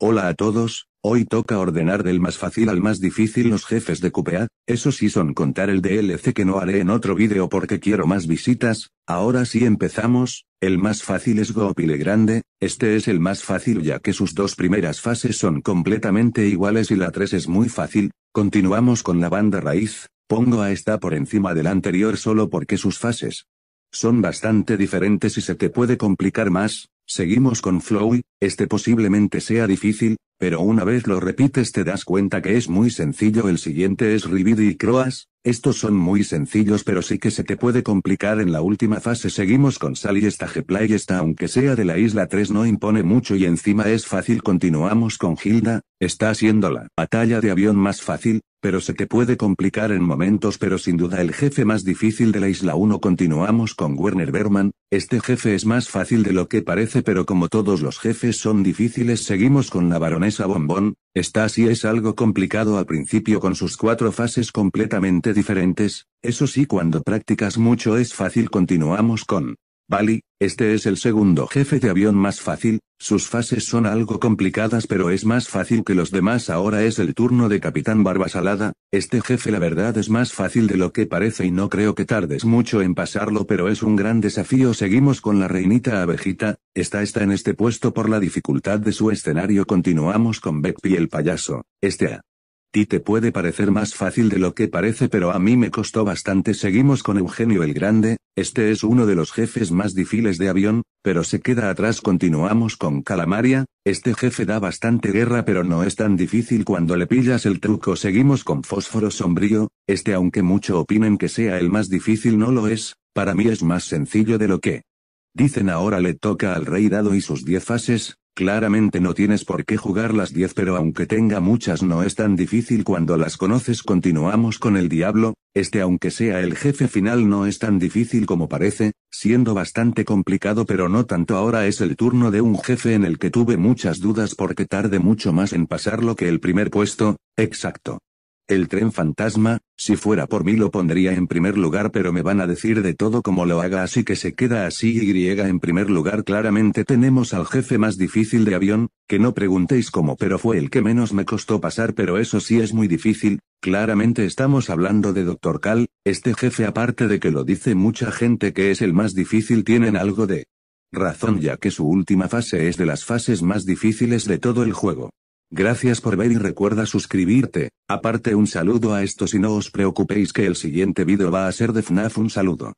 Hola a todos, hoy toca ordenar del más fácil al más difícil los jefes de QPA, eso sí son contar el DLC que no haré en otro vídeo porque quiero más visitas, ahora sí empezamos, el más fácil es Gopile Grande, este es el más fácil ya que sus dos primeras fases son completamente iguales y la 3 es muy fácil, continuamos con la banda raíz, pongo a esta por encima del anterior solo porque sus fases son bastante diferentes y se te puede complicar más, Seguimos con Flowey, este posiblemente sea difícil, pero una vez lo repites te das cuenta que es muy sencillo. El siguiente es Rividi y Croas, estos son muy sencillos pero sí que se te puede complicar en la última fase. Seguimos con Sally esta Gplay esta aunque sea de la isla 3 no impone mucho y encima es fácil. Continuamos con Hilda, Está siendo la batalla de avión más fácil, pero se te puede complicar en momentos pero sin duda el jefe más difícil de la isla 1 continuamos con Werner Berman, este jefe es más fácil de lo que parece pero como todos los jefes son difíciles seguimos con la baronesa Bombón, esta sí es algo complicado al principio con sus cuatro fases completamente diferentes, eso sí cuando practicas mucho es fácil continuamos con vale este es el segundo jefe de avión más fácil, sus fases son algo complicadas pero es más fácil que los demás ahora es el turno de Capitán Barbasalada, este jefe la verdad es más fácil de lo que parece y no creo que tardes mucho en pasarlo pero es un gran desafío seguimos con la reinita abejita, esta está en este puesto por la dificultad de su escenario continuamos con Becky el payaso, este a ti te puede parecer más fácil de lo que parece pero a mí me costó bastante seguimos con Eugenio el Grande, este es uno de los jefes más difíciles de avión, pero se queda atrás. Continuamos con Calamaria, este jefe da bastante guerra pero no es tan difícil cuando le pillas el truco. Seguimos con Fósforo Sombrío, este aunque mucho opinen que sea el más difícil no lo es, para mí es más sencillo de lo que dicen ahora le toca al rey dado y sus 10 fases, claramente no tienes por qué jugar las 10 pero aunque tenga muchas no es tan difícil cuando las conoces continuamos con el diablo, este aunque sea el jefe final no es tan difícil como parece, siendo bastante complicado pero no tanto ahora es el turno de un jefe en el que tuve muchas dudas porque tarde mucho más en pasarlo que el primer puesto, exacto. El tren fantasma, si fuera por mí lo pondría en primer lugar pero me van a decir de todo como lo haga así que se queda así y en primer lugar claramente tenemos al jefe más difícil de avión, que no preguntéis cómo pero fue el que menos me costó pasar pero eso sí es muy difícil, Claramente estamos hablando de Dr. Cal, este jefe aparte de que lo dice mucha gente que es el más difícil tienen algo de razón ya que su última fase es de las fases más difíciles de todo el juego. Gracias por ver y recuerda suscribirte, aparte un saludo a esto y no os preocupéis que el siguiente vídeo va a ser de FNAF un saludo.